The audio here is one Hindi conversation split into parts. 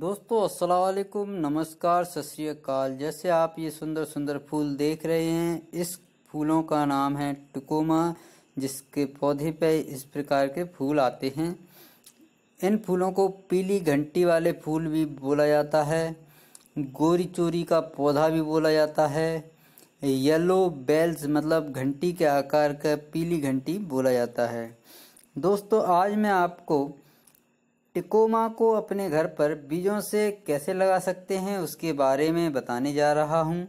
दोस्तों असलकुम नमस्कार सत श्रीकाल जैसे आप ये सुंदर सुंदर फूल देख रहे हैं इस फूलों का नाम है टुकोमा जिसके पौधे पे इस प्रकार के फूल आते हैं इन फूलों को पीली घंटी वाले फूल भी बोला जाता है गोरी चोरी का पौधा भी बोला जाता है येलो बेल्स मतलब घंटी के आकार का पीली घंटी बोला जाता है दोस्तों आज मैं आपको टिकोमा को अपने घर पर बीजों से कैसे लगा सकते हैं उसके बारे में बताने जा रहा हूँ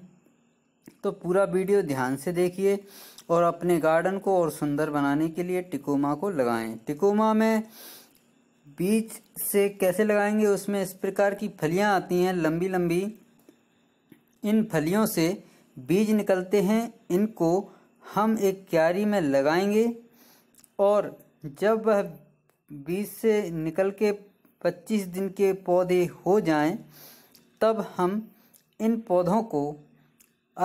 तो पूरा वीडियो ध्यान से देखिए और अपने गार्डन को और सुंदर बनाने के लिए टिकोमा को लगाएं टिकोमा में बीज से कैसे लगाएंगे उसमें इस प्रकार की फलियाँ आती हैं लंबी लंबी इन फलियों से बीज निकलते हैं इनको हम एक क्यारी में लगाएंगे और जब वह बीज से निकल के 25 दिन के पौधे हो जाएं तब हम इन पौधों को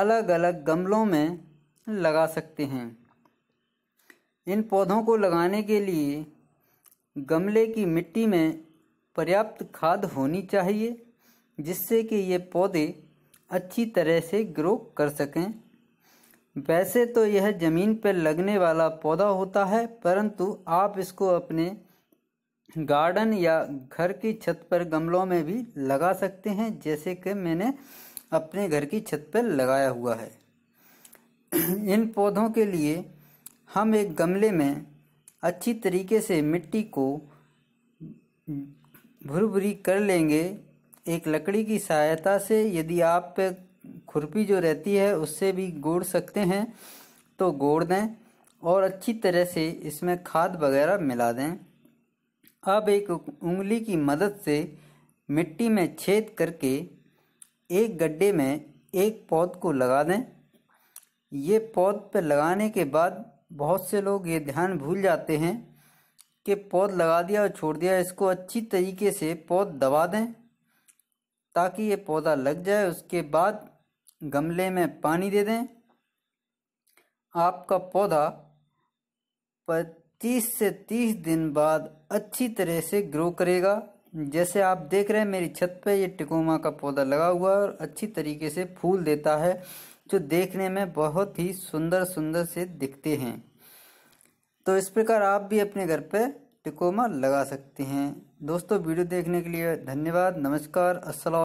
अलग अलग गमलों में लगा सकते हैं इन पौधों को लगाने के लिए गमले की मिट्टी में पर्याप्त खाद होनी चाहिए जिससे कि ये पौधे अच्छी तरह से ग्रो कर सकें वैसे तो यह ज़मीन पर लगने वाला पौधा होता है परंतु आप इसको अपने गार्डन या घर की छत पर गमलों में भी लगा सकते हैं जैसे कि मैंने अपने घर की छत पर लगाया हुआ है इन पौधों के लिए हम एक गमले में अच्छी तरीके से मिट्टी को भुरभुरी कर लेंगे एक लकड़ी की सहायता से यदि आप पे खुरपी जो रहती है उससे भी गोड़ सकते हैं तो गोड़ दें और अच्छी तरह से इसमें खाद वगैरह मिला दें अब एक उंगली की मदद से मिट्टी में छेद करके एक गड्ढे में एक पौध को लगा दें ये पौध पर लगाने के बाद बहुत से लोग ये ध्यान भूल जाते हैं कि पौध लगा दिया और छोड़ दिया इसको अच्छी तरीके से पौध दबा दें ताकि ये पौधा लग जाए उसके बाद गमले में पानी दे दें आपका पौधा पर तीस से तीस दिन बाद अच्छी तरह से ग्रो करेगा जैसे आप देख रहे हैं मेरी छत पे ये टिकोमा का पौधा लगा हुआ है और अच्छी तरीके से फूल देता है जो देखने में बहुत ही सुंदर सुंदर से दिखते हैं तो इस प्रकार आप भी अपने घर पे टिकोमा लगा सकते हैं दोस्तों वीडियो देखने के लिए धन्यवाद नमस्कार असल